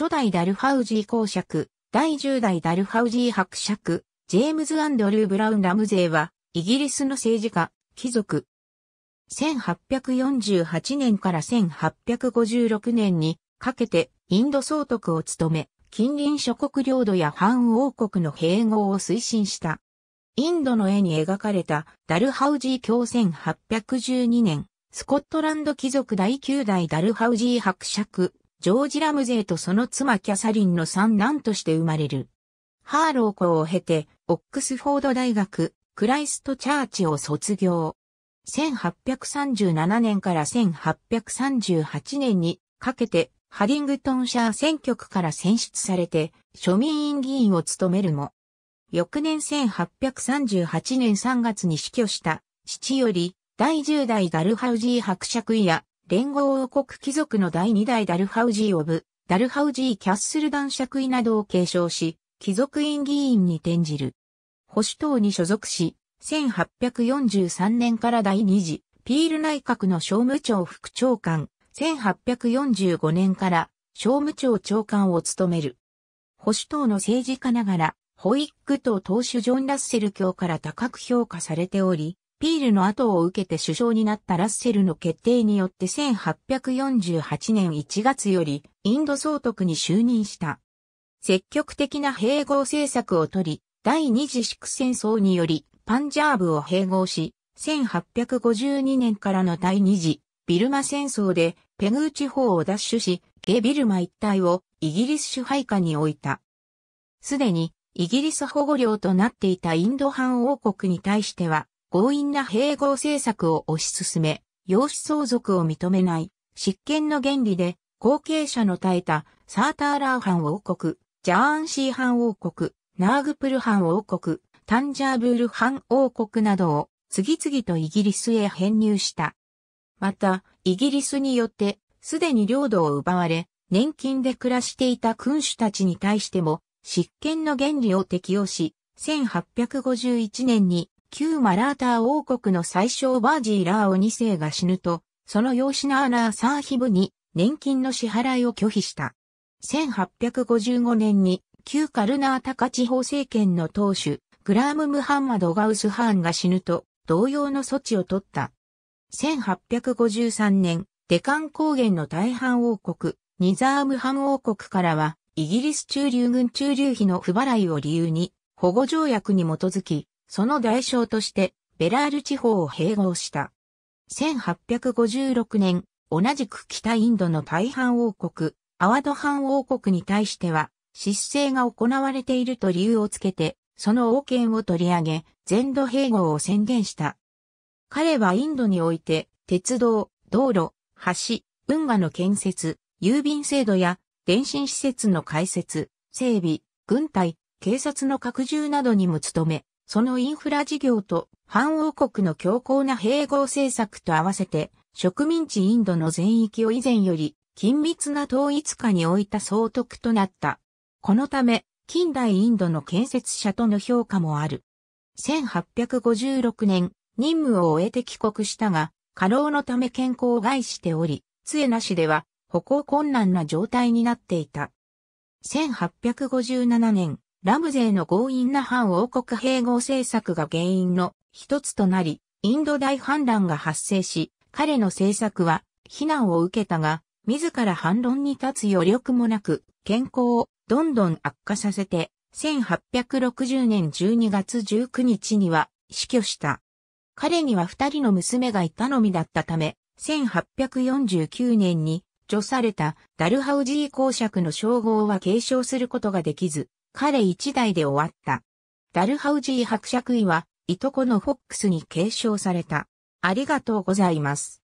初代ダルハウジー公爵、第10代ダルハウジー伯爵、ジェームズ・アンドルー・ブラウン・ラムゼーは、イギリスの政治家、貴族。1848年から1856年にかけてインド総督を務め、近隣諸国領土や反王国の併合を推進した。インドの絵に描かれたダルハウジー教1812年、スコットランド貴族第9代ダルハウジー伯爵、ジョージ・ラムゼーとその妻キャサリンの三男として生まれる。ハーロー校を経て、オックスフォード大学、クライストチャーチを卒業。1837年から1838年にかけて、ハリングトンシャー選挙区から選出されて、庶民院議員を務めるも、翌年1838年3月に死去した、父より、第10代ガルハウジー伯爵や、連合王国貴族の第二代ダルハウジー・オブ、ダルハウジー・キャッスル男爵位などを継承し、貴族院議員に転じる。保守党に所属し、1843年から第二次、ピール内閣の商務長副長官、1845年から商務長長官を務める。保守党の政治家ながら、ホイッグ党党首ジョン・ラッセル教から高く評価されており、ピールの後を受けて首相になったラッセルの決定によって1848年1月よりインド総督に就任した。積極的な併合政策をとり、第二次シック戦争によりパンジャーブを併合し、1852年からの第二次ビルマ戦争でペグー地方を奪取し、ゲビルマ一帯をイギリス支配下に置いた。すでにイギリス保護領となっていたインド藩王国に対しては、強引な併合政策を推し進め、養子相続を認めない、執権の原理で、後継者の耐えた、サーターラーハン王国、ジャーンシーハン王国、ナーグプルハン王国、タンジャーブールハン王国などを、次々とイギリスへ編入した。また、イギリスによって、すでに領土を奪われ、年金で暮らしていた君主たちに対しても、執権の原理を適用し、1851年に旧マラーター王国の最小バージーラーを2世が死ぬと、その養子ナーラーサーヒブに年金の支払いを拒否した。1855年に旧カルナータカ地方政権の党首、グラーム・ムハンマド・ガウス・ハーンが死ぬと、同様の措置を取った。1853年、デカン高原の大半王国、ニザームハン王国からは、イギリス中流軍中流費の不払いを理由に、保護条約に基づき、その代償としてベラール地方を併合した。1856年、同じく北インドの大半王国、アワド半王国に対しては、失勢が行われていると理由をつけて、その王権を取り上げ、全土併合を宣言した。彼はインドにおいて、鉄道、道路、橋、運河の建設、郵便制度や電信施設の開設、整備、軍隊、警察の拡充などにも努め、そのインフラ事業と反王国の強硬な併合政策と合わせて、植民地インドの全域を以前より緊密な統一下に置いた総督となった。このため、近代インドの建設者との評価もある。1856年、任務を終えて帰国したが、過労のため健康を害しており、杖なしでは歩行困難な状態になっていた。1857年、ラムゼーの強引な反王国併合政策が原因の一つとなり、インド大反乱が発生し、彼の政策は非難を受けたが、自ら反論に立つ余力もなく、健康をどんどん悪化させて、1860年12月19日には死去した。彼には二人の娘がいたのみだったため、1849年に除されたダルハウジー公爵の称号は継承することができず、彼一代で終わった。ダルハウジー伯爵位は、いとこのフォックスに継承された。ありがとうございます。